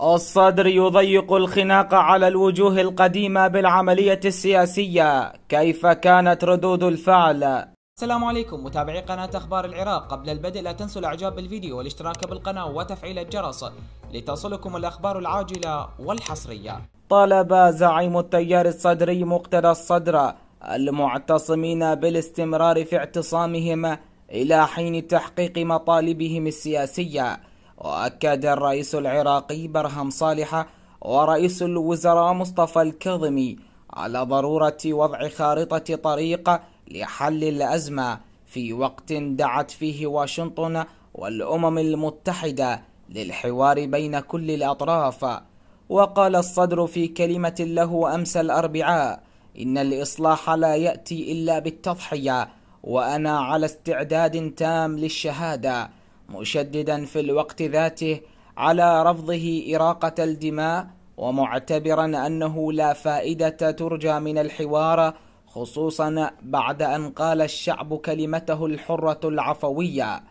الصدر يضيق الخناق على الوجوه القديمة بالعملية السياسية كيف كانت ردود الفعل؟ السلام عليكم متابعي قناة أخبار العراق قبل البدء لا تنسوا الإعجاب بالفيديو والاشتراك بالقناة وتفعيل الجرس لتصلكم الأخبار العاجلة والحصرية طالب زعيم التيار الصدري مقتدى الصدر المعتصمين بالاستمرار في اعتصامهم إلى حين تحقيق مطالبهم السياسية وأكد الرئيس العراقي برهم صالح ورئيس الوزراء مصطفى الكاظمي على ضرورة وضع خارطة طريق لحل الأزمة في وقت دعت فيه واشنطن والأمم المتحدة للحوار بين كل الأطراف وقال الصدر في كلمة له أمس الأربعاء إن الإصلاح لا يأتي إلا بالتضحية وأنا على استعداد تام للشهادة مشددا في الوقت ذاته على رفضه إراقة الدماء ومعتبرا أنه لا فائدة ترجى من الحوار خصوصا بعد أن قال الشعب كلمته الحرة العفوية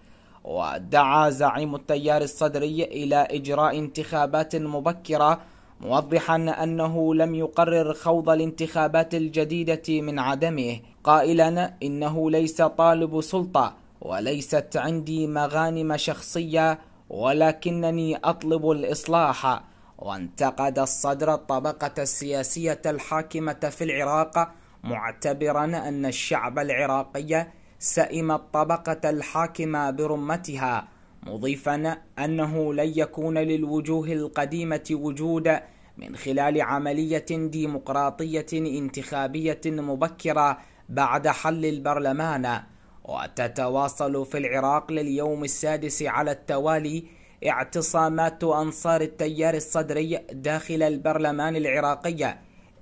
ودعا زعيم التيار الصدري إلى إجراء انتخابات مبكرة موضحا أنه لم يقرر خوض الانتخابات الجديدة من عدمه قائلا إنه ليس طالب سلطة وليست عندي مغانم شخصية ولكنني أطلب الإصلاح وانتقد الصدر الطبقة السياسية الحاكمة في العراق معتبرا أن الشعب العراقي سئم الطبقة الحاكمة برمتها مضيفا أنه لن يكون للوجوه القديمة وجود من خلال عملية ديمقراطية انتخابية مبكرة بعد حل البرلمان وتتواصل في العراق لليوم السادس على التوالي اعتصامات أنصار التيار الصدري داخل البرلمان العراقي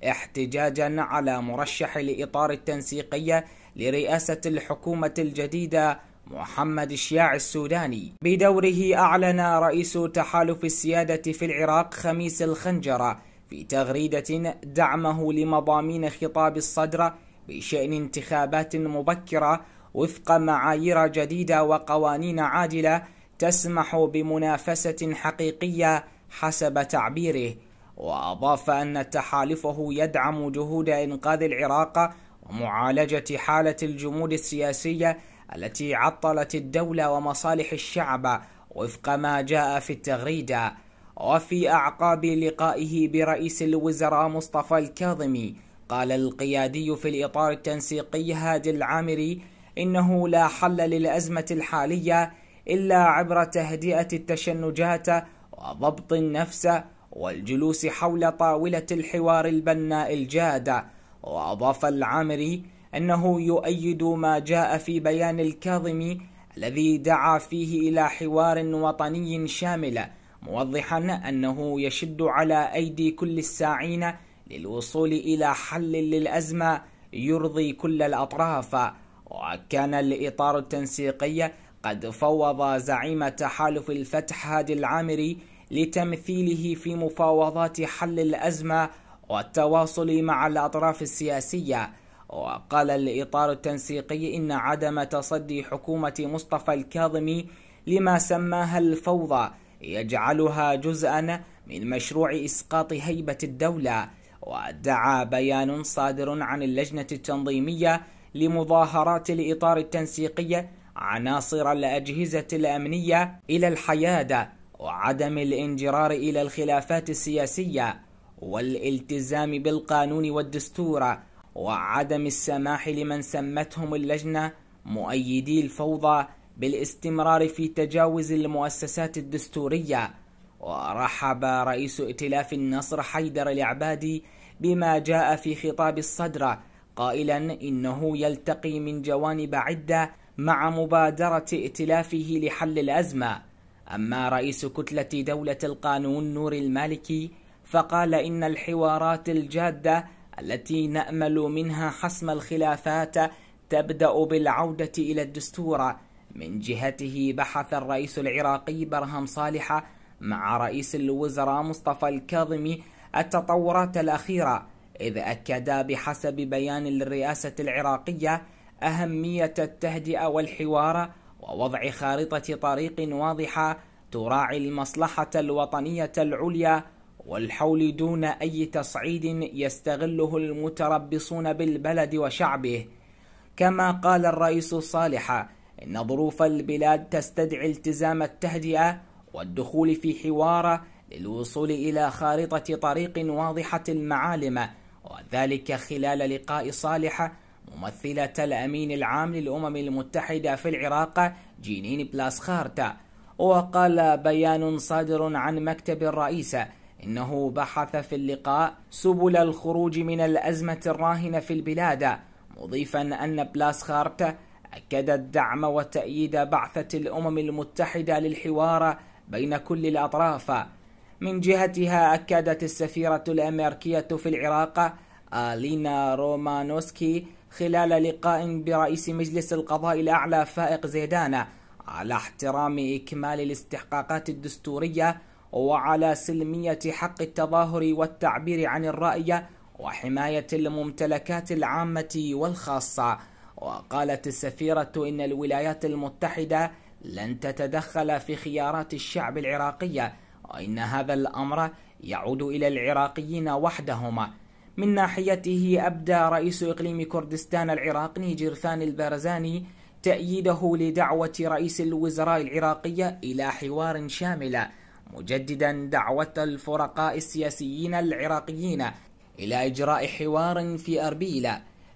احتجاجا على مرشح الإطار التنسيقي لرئاسة الحكومة الجديدة محمد الشياع السوداني بدوره أعلن رئيس تحالف السيادة في العراق خميس الخنجرة في تغريدة دعمه لمضامين خطاب الصدر بشأن انتخابات مبكرة وفق معايير جديدة وقوانين عادلة تسمح بمنافسة حقيقية حسب تعبيره وأضاف أن تحالفه يدعم جهود إنقاذ العراق ومعالجة حالة الجمود السياسية التي عطلت الدولة ومصالح الشعب وفق ما جاء في التغريدة وفي أعقاب لقائه برئيس الوزراء مصطفى الكاظمي قال القيادي في الإطار التنسيقي هادي العامري إنه لا حل للأزمة الحالية إلا عبر تهدئة التشنجات وضبط النفس والجلوس حول طاولة الحوار البناء الجادة وأضاف العامري أنه يؤيد ما جاء في بيان الكاظمي الذي دعا فيه إلى حوار وطني شامل موضحا أنه يشد على أيدي كل الساعين للوصول إلى حل للأزمة يرضي كل الأطراف وكان الإطار التنسيقي قد فوض زعيم تحالف الفتح هادي العامري لتمثيله في مفاوضات حل الأزمة والتواصل مع الأطراف السياسية وقال الإطار التنسيقي إن عدم تصدي حكومة مصطفى الكاظمي لما سماها الفوضى يجعلها جزءا من مشروع إسقاط هيبة الدولة ودعا بيان صادر عن اللجنة التنظيمية لمظاهرات الإطار التنسيقي عناصر الأجهزة الأمنية إلى الحيادة وعدم الانجرار إلى الخلافات السياسية والالتزام بالقانون والدستور وعدم السماح لمن سمتهم اللجنة مؤيدي الفوضى بالاستمرار في تجاوز المؤسسات الدستورية ورحب رئيس ائتلاف النصر حيدر العبادي بما جاء في خطاب الصدر قائلا إنه يلتقي من جوانب عدة مع مبادرة ائتلافه لحل الأزمة أما رئيس كتلة دولة القانون نور المالكي فقال إن الحوارات الجادة التي نأمل منها حسم الخلافات تبدأ بالعودة إلى الدستور من جهته بحث الرئيس العراقي برهم صالح مع رئيس الوزراء مصطفى الكاظمي التطورات الأخيرة إذ أكد بحسب بيان للرئاسة العراقية أهمية التهدئة والحوار ووضع خارطة طريق واضحة تراعي المصلحة الوطنية العليا والحول دون أي تصعيد يستغله المتربصون بالبلد وشعبه كما قال الرئيس الصالح إن ظروف البلاد تستدعي التزام التهدئة والدخول في حوار للوصول إلى خارطة طريق واضحة المعالم ذلك خلال لقاء صالحة ممثلة الأمين العام للأمم المتحدة في العراق جينين خارتا وقال بيان صادر عن مكتب الرئيس إنه بحث في اللقاء سبل الخروج من الأزمة الراهنة في البلاد مضيفا أن خارتا أكد الدعم وتأييد بعثة الأمم المتحدة للحوار بين كل الأطراف من جهتها أكدت السفيرة الأمريكية في العراق آلينا رومانوسكي خلال لقاء برئيس مجلس القضاء الأعلى فائق زيدان على احترام إكمال الاستحقاقات الدستورية وعلى سلمية حق التظاهر والتعبير عن الرأي وحماية الممتلكات العامة والخاصة وقالت السفيرة إن الولايات المتحدة لن تتدخل في خيارات الشعب العراقي وإن هذا الأمر يعود إلى العراقيين وحدهم من ناحيته أبدى رئيس إقليم كردستان العراقي جرثان البارزاني تأييده لدعوة رئيس الوزراء العراقية إلى حوار شامل مجددا دعوة الفرقاء السياسيين العراقيين إلى إجراء حوار في أربيل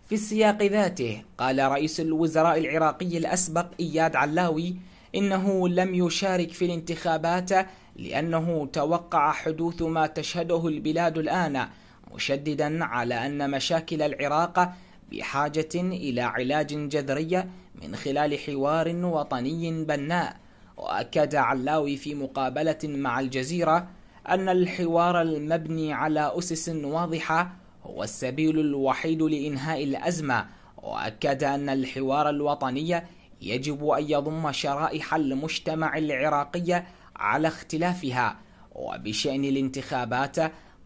في السياق ذاته قال رئيس الوزراء العراقي الأسبق إياد علاوي إنه لم يشارك في الانتخابات لأنه توقع حدوث ما تشهده البلاد الآن مشددا على أن مشاكل العراق بحاجة إلى علاج جذري من خلال حوار وطني بناء وأكد علاوي في مقابلة مع الجزيرة أن الحوار المبني على أسس واضحة هو السبيل الوحيد لإنهاء الأزمة وأكد أن الحوار الوطني يجب أن يضم شرائح المجتمع العراقي على اختلافها وبشأن الانتخابات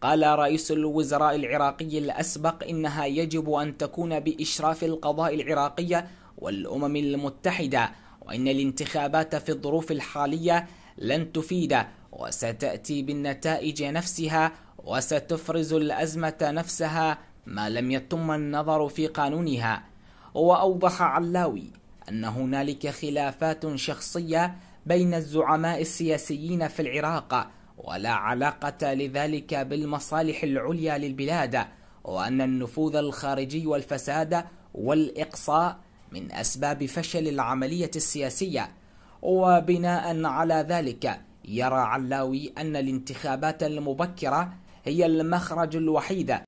قال رئيس الوزراء العراقي الأسبق إنها يجب أن تكون بإشراف القضاء العراقي والأمم المتحدة وإن الانتخابات في الظروف الحالية لن تفيد وستأتي بالنتائج نفسها وستفرز الأزمة نفسها ما لم يتم النظر في قانونها وأوضح علاوي أن هنالك خلافات شخصية بين الزعماء السياسيين في العراق ولا علاقة لذلك بالمصالح العليا للبلاد وأن النفوذ الخارجي والفساد والإقصاء من أسباب فشل العملية السياسية وبناء على ذلك يرى علاوي أن الانتخابات المبكرة هي المخرج الوحيد